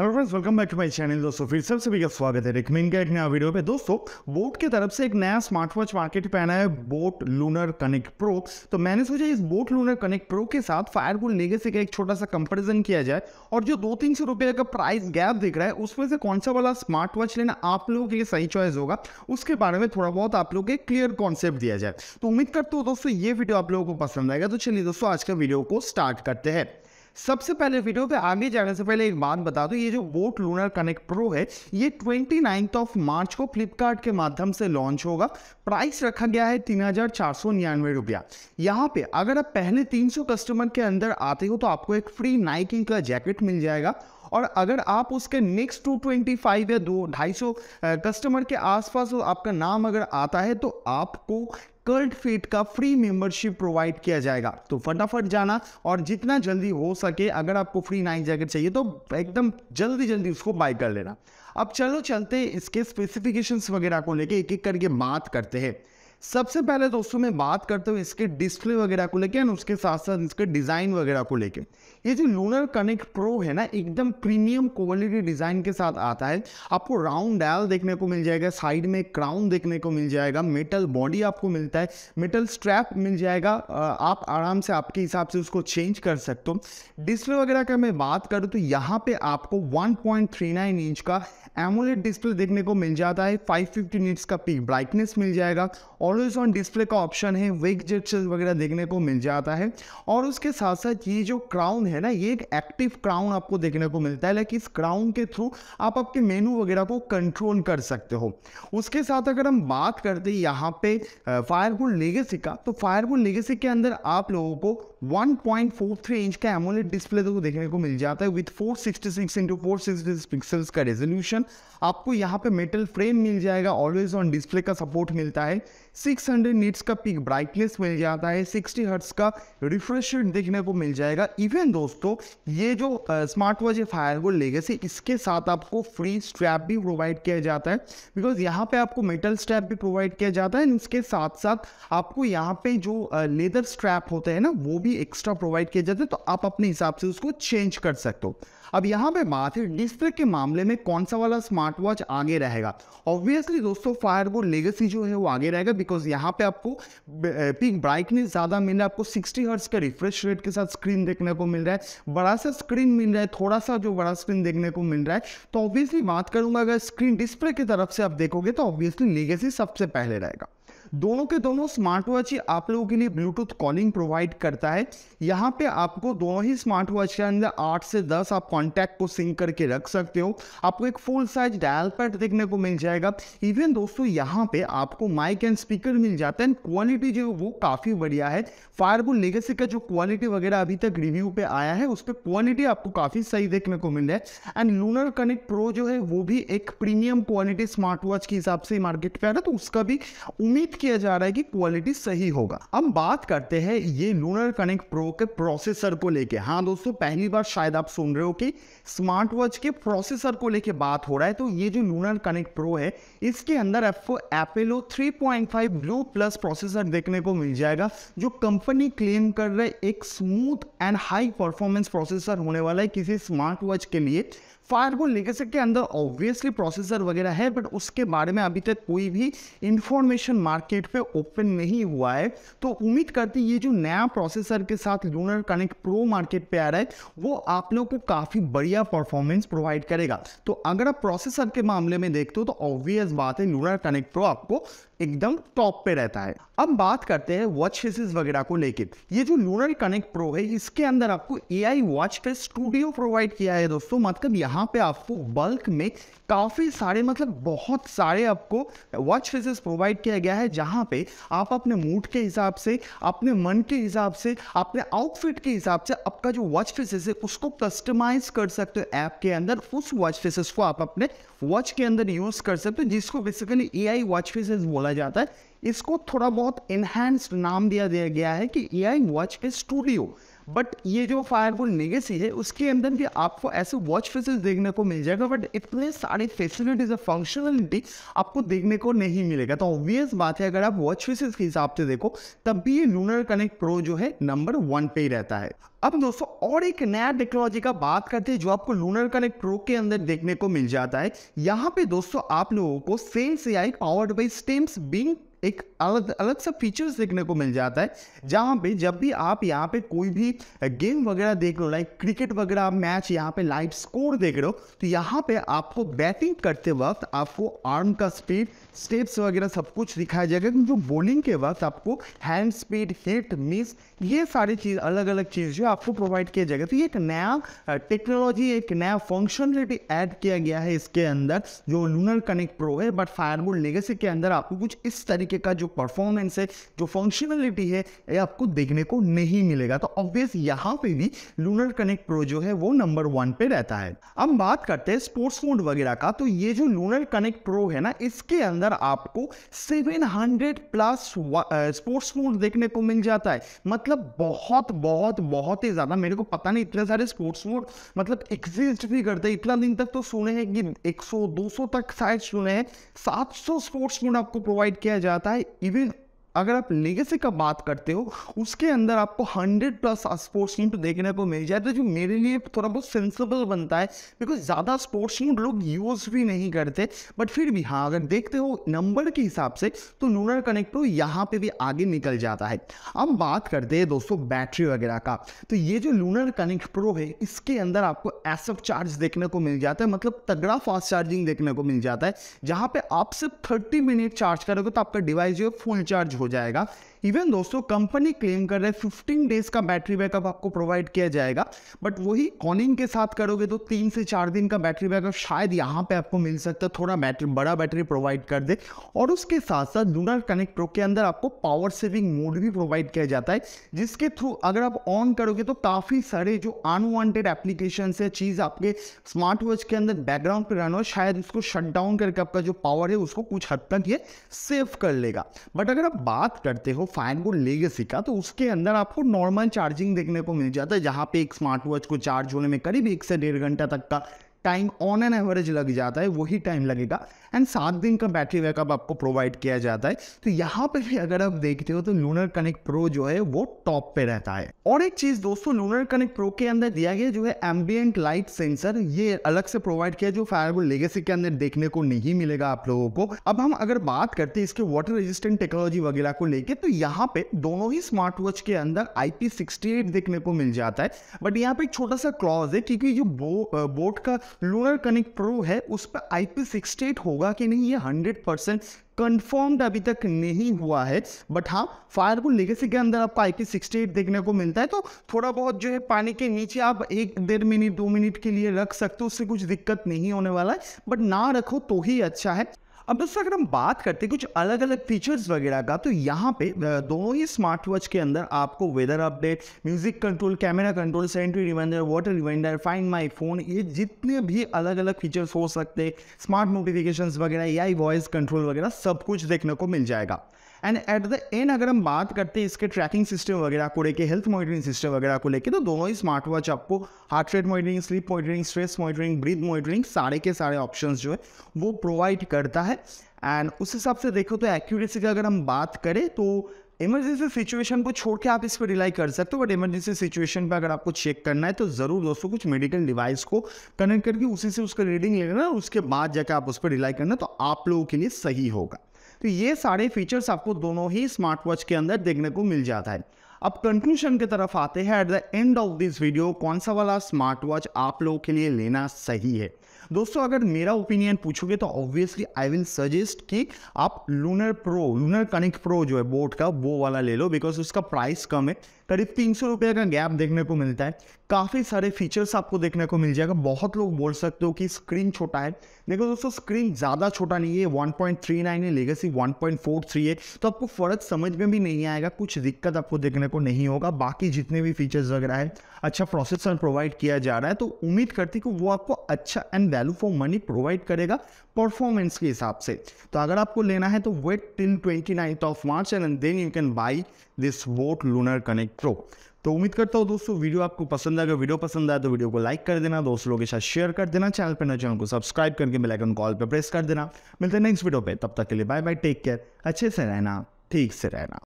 hello friends welcome back to my channel दोस्तों फिर सबसे भी का स्वागत है रिकमिंग का एक नया वीडियो पे दोस्तों बोट की तरफ से एक नया स्मार्ट वॉच मार्केट पे आना है बोट लूनर कनेक्ट प्रो तो मैंने सोचा इस बोट लूनर कनेक्ट प्रो के साथ फायरबुल लेगेसी का एक छोटा सा कंपेरिजन किया जाए और जो दो तीन सौ का प्राइस गैप दिख रहा है उसमें से कौन सा वाला स्मार्ट वॉच लेना आप लोगों के लिए सही चॉइस होगा उसके बारे में थोड़ा बहुत आप लोग एक क्लियर कॉन्सेप्ट दिया जाए तो उम्मीद करते हो दोस्तों ये वीडियो आप लोगों को पसंद आएगा तो चलिए दोस्तों आज का वीडियो को स्टार्ट करते हैं सबसे पहले वीडियो पे आगे जाने से पहले एक बात बता दो ये जो बोट लूनर कनेक्ट प्रो है ये ट्वेंटी ऑफ मार्च को फ्लिपकार्ट के माध्यम से लॉन्च होगा प्राइस रखा गया है तीन हजार चार सौ निन्यानवे रुपया यहाँ पे अगर आप पहले 300 कस्टमर के अंदर आते हो तो आपको एक फ्री नाइकिंग का जैकेट मिल जाएगा और अगर आप उसके नेक्स्ट टू ट्वेंटी फाइव या दो ढाई सौ कस्टमर के आसपास आपका नाम अगर आता है तो आपको कर्ल्ट फिट का फ्री मेंबरशिप प्रोवाइड किया जाएगा तो फटाफट जाना और जितना जल्दी हो सके अगर आपको फ्री नाइन जैकेट चाहिए तो एकदम जल्दी जल्दी उसको बाय कर लेना अब चलो चलते इसके स्पेसिफिकेशंस वगैरह को लेके एक एक करके बात करते हैं सबसे पहले दोस्तों मैं बात करता हूँ इसके डिस्प्ले वगैरह को लेके एंड उसके साथ साथ इसके डिज़ाइन वगैरह को लेके ये जो लूनर कनेक्ट प्रो है ना एकदम प्रीमियम क्वालिटी डिज़ाइन के साथ आता है आपको राउंड डायल देखने को मिल जाएगा साइड में क्राउन देखने को मिल जाएगा मेटल बॉडी आपको मिलता है मेटल स्ट्रैप मिल जाएगा आप आराम से आपके हिसाब से उसको चेंज कर सकते हो डिस्प्ले वगैरह का मैं बात करूँ तो यहाँ पे आपको वन इंच का एमोलेट डिस्प्ले देखने को मिल जाता है 550 फिफ्टी का पिक ब्राइटनेस मिल जाएगा ऑलवेज ऑन डिस्प्ले का ऑप्शन है वेक जेट वगैरह देखने को मिल जाता है और उसके साथ साथ ये जो क्राउन है ना ये एक एक्टिव क्राउन आपको देखने को मिलता है लाइक इस क्राउन के थ्रू आप आपके मेनू वगैरह को कंट्रोल कर सकते हो उसके साथ अगर हम बात करते हैं यहाँ पे फायरबोल लेगेसी का तो फायरबोल लेगेसी के अंदर आप लोगों को 1.43 इंच का एमोलेट डिस्प्ले तो देखने को मिल जाता है with 466 sixty six into pixels का रेजोल्यूशन आपको यहाँ पे मेटल फ्रेम मिल जाएगा ऑलवेज ऑन डिस्प्ले का सपोर्ट मिलता है 600 हंड्रेड नीट्स का पिक ब्राइटनेस मिल जाता है 60 हर्ट्स का रिफ्रेश रेट देखने को मिल जाएगा इवन दोस्तों ये जो स्मार्ट वॉच है फायर वो लेगेसी इसके साथ आपको फ्री स्ट्रैप भी प्रोवाइड किया जाता है बिकॉज यहाँ पे आपको मेटल स्ट्रैप भी प्रोवाइड किया जाता है इसके साथ साथ आपको यहाँ पे जो लेदर स्ट्रैप होता है ना वो भी एक्स्ट्रा प्रोवाइड किया जाता है तो आप अपने हिसाब से उसको चेंज कर सकते हो अब यहाँ पे बात है डिस्प्ले के मामले में कौन सा वाला स्मार्ट वॉच आगे रहेगा ऑब्वियसली दोस्तों फायर वो लेगेसी जो है वो आगे रहेगा बिकॉज यहाँ पे आपको पिक ब्राइटनेस ज़्यादा मिल रहा है आपको 60 हर्ट्स का रिफ्रेश रेट के साथ स्क्रीन देखने को मिल रहा है बड़ा सा स्क्रीन मिल रहा है थोड़ा सा जो बड़ा स्क्रीन देखने को मिल रहा है तो ऑब्वियसली बात करूँगा अगर स्क्रीन डिस्प्ले की तरफ से आप देखोगे तो ऑब्वियसली लेगेसी सबसे पहले रहेगा दोनों के दोनों स्मार्ट वॉच ही आप लोगों के लिए ब्लूटूथ कॉलिंग प्रोवाइड करता है यहाँ पे आपको दोनों ही स्मार्ट वॉच के अंदर आठ से दस आप कॉन्टैक्ट को सिंक करके रख सकते हो आपको एक फुल साइज डायल पैड देखने को मिल जाएगा इवन दोस्तों यहाँ पे आपको माइक एंड स्पीकर मिल जाता है क्वालिटी जो वो काफ़ी बढ़िया है फायरबुल लेगेसी का जो क्वालिटी वगैरह अभी तक रिव्यू पे आया है उस पर क्वालिटी आपको काफ़ी सही देखने को मिल रहा है एंड लूनर कनेक्ट प्रो जो है वो भी एक प्रीमियम क्वालिटी स्मार्ट वॉच के हिसाब से मार्केट पे आ रहा है तो उसका भी उम्मीद किया जा रहा है कि क्वालिटी सही होगा हम बात करते हैं ये लूनर कनेक्ट प्रो के प्रोसेसर को लेके हाँ दोस्तों पहली बार शायद आप सुन रहे हो कि स्मार्ट वॉच के प्रोसेसर को लेके बात हो रहा है तो ये जो लूनर कनेक्ट प्रो है इसके अंदर आपको एपेलो 3.5 ब्लू प्लस प्रोसेसर देखने को मिल जाएगा जो कंपनी क्लेम कर रहे एक smooth and high performance processor होने वाला है किसी स्मार्ट वॉच के लिए फायरबोल लेगेसी के अंदर ऑब्वियसली प्रोसेसर वगैरह है बट उसके बारे में अभी तक कोई भी इंफॉर्मेशन मार्केट मार्केट पे ओपन नहीं हुआ है तो उम्मीद करते ये जो नया प्रोसेसर के साथ लूनर कनेक्ट प्रो मार्केट पे आ रहा है वो आप लोग को काफ़ी बढ़िया परफॉर्मेंस प्रोवाइड करेगा तो अगर आप प्रोसेसर के मामले में देखते हो तो ऑब्वियस बात है लूनर कनेक्ट प्रो आपको एकदम टॉप पे रहता है अब बात करते हैं वॉच फेसिस वगैरह को लेकर ये जो लूनर कनेक्ट प्रो है इसके अंदर आपको ए आई वॉच पे स्टूडियो प्रोवाइड किया है दोस्तों मतलब यहाँ पे आपको बल्क में काफ़ी सारे मतलब बहुत सारे आपको वॉच फेसिस प्रोवाइड किया गया है जहाँ पे आप अपने मूड के हिसाब से अपने मन के हिसाब से अपने आउटफिट के हिसाब से आपका जो वॉच फेसेस है उसको कस्टमाइज कर सकते हो ऐप के अंदर उस वॉच फेसेस को आप अपने वॉच के अंदर यूज़ कर सकते हो जिसको basically A I watch faces बोला जाता है इसको थोड़ा बहुत इन्हेंस्ड नाम दिया दिया गया है कि A I watch face studio but ये जो फायरबोल लेगेसी है उसके अंदर भी आपको ऐसे वॉच फेसेस देखने को मिल जाएगा बट इतने सारे फैसिलिटीज और फंक्शनलिटी आपको देखने को नहीं मिलेगा तो ऑब्वियस बात है अगर आप वॉच फेसेस के हिसाब से देखो तब भी ये लूनर कनेक्ट प्रो जो है नंबर वन पे ही रहता है अब दोस्तों और एक नया टेक्नोलॉजी का बात करते हैं जो आपको लूनर कनेक्ट प्रो के अंदर देखने को मिल जाता है यहाँ पे दोस्तों आप लोगों को sales I powered by stems being एक अलग अलग सा फीचर्स देखने को मिल जाता है जहाँ पे जब भी आप यहाँ पे कोई भी गेम वगैरह देख रहे हो लाइक क्रिकेट वगैरह आप मैच यहाँ पे लाइव स्कोर देख रहे हो तो यहाँ पे आपको बैटिंग करते वक्त आपको आर्म का स्पीड स्टेप्स वगैरह सब कुछ दिखाया जाएगा क्योंकि बॉलिंग के वक्त आपको हैंड स्पीड हिट मिस ये सारी चीज़ अलग अलग चीज़ जो आपको प्रोवाइड किया जाएगा तो ये एक नया टेक्नोलॉजी एक नया फंक्शनलिटी ऐड किया गया है इसके अंदर जो लूनर कनेक्ट प्रो है बट फायरबोल लेगेसी के अंदर आपको कुछ इस तरीके का जो परफॉर्मेंस है जो फंक्शनलिटी है ये आपको देखने को नहीं मिलेगा तो ऑब्वियस यहाँ पे भी लूनर कनेक्ट प्रो जो है वो नंबर वन पे रहता है अब बात करते हैं स्पोर्ट्स मोड वगैरह का तो ये जो लूनर कनेक्ट प्रो है ना इसके अंदर आपको सेवन प्लस स्पोर्ट्स मोड देखने को मिल जाता है मतलब मतलब बहुत बहुत बहुत ही ज़्यादा मेरे को पता नहीं इतने सारे स्पोर्ट्स मोड मतलब एग्जिस्ट भी करते इतना दिन तक तो सुने हैं कि 100 200 तक शायद सुने हैं 700 स्पोर्ट्स मोड आपको प्रोवाइड किया जाता है इवन अगर आप लेगेसी का बात करते हो उसके अंदर आपको हंड्रेड प्लस स्पोर्ट्स टीम देखने को मिल जाए तो जो मेरे लिए थोड़ा बहुत सेंसेबल बनता है बिकॉज ज़्यादा स्पोर्ट्स टीम लोग यूज़ भी नहीं करते बट फिर भी हाँ अगर देखते हो नंबर के हिसाब से तो लूनर कनेक्ट प्रो यहाँ पे भी आगे निकल जाता है अब बात करते हैं दोस्तों बैटरी वगैरह का तो ये जो लूनर कनेक्ट प्रो है इसके अंदर आपको एसएफ चार्ज देखने को मिल जाता है मतलब तगड़ा फास्ट चार्जिंग देखने को मिल जाता है जहाँ पे आप सिर्फ थर्टी मिनट चार्ज करोगे तो आपका डिवाइस जो है फुल चार्ज हो जाएगा इवन दोस्तों कंपनी क्लेम कर रहे फिफ्टीन डेज का बैटरी बैकअप आपको प्रोवाइड किया जाएगा बट वही कॉनिंग के साथ करोगे तो तीन से चार दिन का बैटरी बैकअप शायद यहाँ पे आपको मिल सकता है थोड़ा बैटरी बड़ा बैटरी प्रोवाइड कर दे और उसके साथ साथ लूनर कनेक्ट प्रो के अंदर आपको पावर सेविंग मोड भी प्रोवाइड किया जाता है जिसके थ्रू अगर आप ऑन करोगे तो काफ़ी सारे जो अनवांटेड एप्लीकेशन है चीज़ आपके स्मार्ट वॉच के अंदर बैकग्राउंड पर रहना हो शायद उसको शट डाउन करके आपका जो पावर है उसको कुछ हद तक ये सेव कर लेगा बट अगर आप बात करते हो फाइनगुड लेगेसी का तो उसके अंदर आपको नॉर्मल चार्जिंग देखने को मिल जाता है जहाँ पे एक स्मार्ट वॉच को चार्ज होने में करीब एक से डेढ़ घंटा तक का टाइम ऑन एन एवरेज लग जाता है वही टाइम लगेगा एंड सात दिन का बैटरी बैकअप आपको प्रोवाइड किया जाता है तो यहाँ पे भी अगर आप देखते हो तो लूनर कनेक्ट प्रो जो है वो टॉप पे रहता है और एक चीज दोस्तों लूनर कनेक्ट प्रो के अंदर दिया गया जो है एम्बियंट लाइट सेंसर ये अलग से प्रोवाइड किया जो फायरबोल लेगेसी के अंदर देखने को नहीं मिलेगा आप लोगों को अब हम अगर बात करते हैं इसके वाटर रेजिस्टेंट टेक्नोलॉजी वगैरह को लेकर तो यहाँ पे दोनों ही स्मार्ट वॉच के अंदर आईपी देखने को मिल जाता है बट यहाँ पे एक छोटा सा क्लॉज है क्योंकि जो बो, बोट का लूनर कनेक्ट प्रो है उस पर आई पी होगा कि नहीं ये हंड्रेड परसेंट कन्फर्म्ड अभी तक नहीं हुआ है बट हाँ फायरबुल लेगेसी के अंदर आपको आई पी सिक्सटी एट देखने को मिलता है तो थोड़ा बहुत जो है पानी के नीचे आप एक डेढ़ मिनट दो मिनट के लिए रख सकते हो उससे कुछ दिक्कत नहीं होने वाला है बट ना रखो तो ही अच्छा है अब दोस्तों अगर हम बात करते हैं कुछ अलग अलग फीचर्स वगैरह का तो यहाँ पे दोनों ही स्मार्ट वॉच के अंदर आपको weather update music control camera control sedentary reminder water reminder find my phone ये जितने भी अलग अलग फीचर्स हो सकते हैं स्मार्ट नोटिफिकेशन वगैरह या वॉइस कंट्रोल वगैरह सब कुछ देखने को मिल जाएगा एंड एट द एंड अगर हम बात करते हैं इसके ट्रैकिंग सिस्टम वगैरह को लेके हेल्थ मॉनिटरिंग सिस्टम वगैरह को लेके तो दोनों ही स्मार्ट वॉच आपको heart rate monitoring sleep monitoring stress monitoring breath monitoring सारे के सारे ऑप्शन जो है वो प्रोवाइड करता है एंड उस हिसाब से देखो तो एक्यूरेसी की अगर हम बात करें तो इमरजेंसी सिचुएशन को छोड़ के आप इस पर रिलाई कर सकते हो बट इमरजेंसी सिचुएशन पर अगर आपको चेक करना है तो ज़रूर दोस्तों कुछ मेडिकल डिवाइस को कनेक्ट करके उसी से उसका रीडिंग ले लेना उसके बाद जाकर आप उस पर रिलाई करना तो आप लोगों के लिए सही होगा तो ये सारे फीचर्स आपको दोनों ही स्मार्ट वॉच के अंदर देखने को मिल जाता है अब कंक्लूशन की तरफ आते हैं at the end of this video कौन सा वाला स्मार्ट वॉच आप लोगों के लिए लेना सही है दोस्तों अगर मेरा ओपिनियन पूछोगे तो ऑब्वियसली आई विल सजेस्ट कि आप Lunar Pro Lunar Connect Pro जो है बोट का वो वाला ले लो बिकॉज उसका प्राइस कम है करीब तीन सौ रुपये का गैप देखने को मिलता है काफ़ी सारे फीचर्स आपको देखने को मिल जाएगा बहुत लोग बोल सकते हो कि स्क्रीन छोटा है देखो दोस्तों स्क्रीन ज़्यादा छोटा नहीं है 1.39 है लेगेसी थ्री है तो आपको फ़र्क समझ में भी नहीं आएगा कुछ दिक्कत आपको देखने को नहीं होगा बाकी जितने भी फीचर्स वगैरह है अच्छा प्रोसेसर प्रोवाइड किया जा रहा है तो उम्मीद करती कि वो आपको अच्छा and value for money provide करेगा परफॉर्मेंस के हिसाब से तो अगर आपको लेना है तो wait till twenty of March and then you can buy this boAt Lunar Connect Pro तो उम्मीद करता हूँ दोस्तों वीडियो आपको पसंद आएगा वीडियो पसंद आए तो वीडियो को लाइक कर देना दोस्तों के साथ शेयर कर देना चैनल पर न चैनल को सब्सक्राइब करके बेलाइकन कॉल पर प्रेस कर देना मिलते हैं नेक्स्ट वीडियो पर तब तक के लिए बाय बाय टेक केयर अच्छे से रहना ठीक से रहना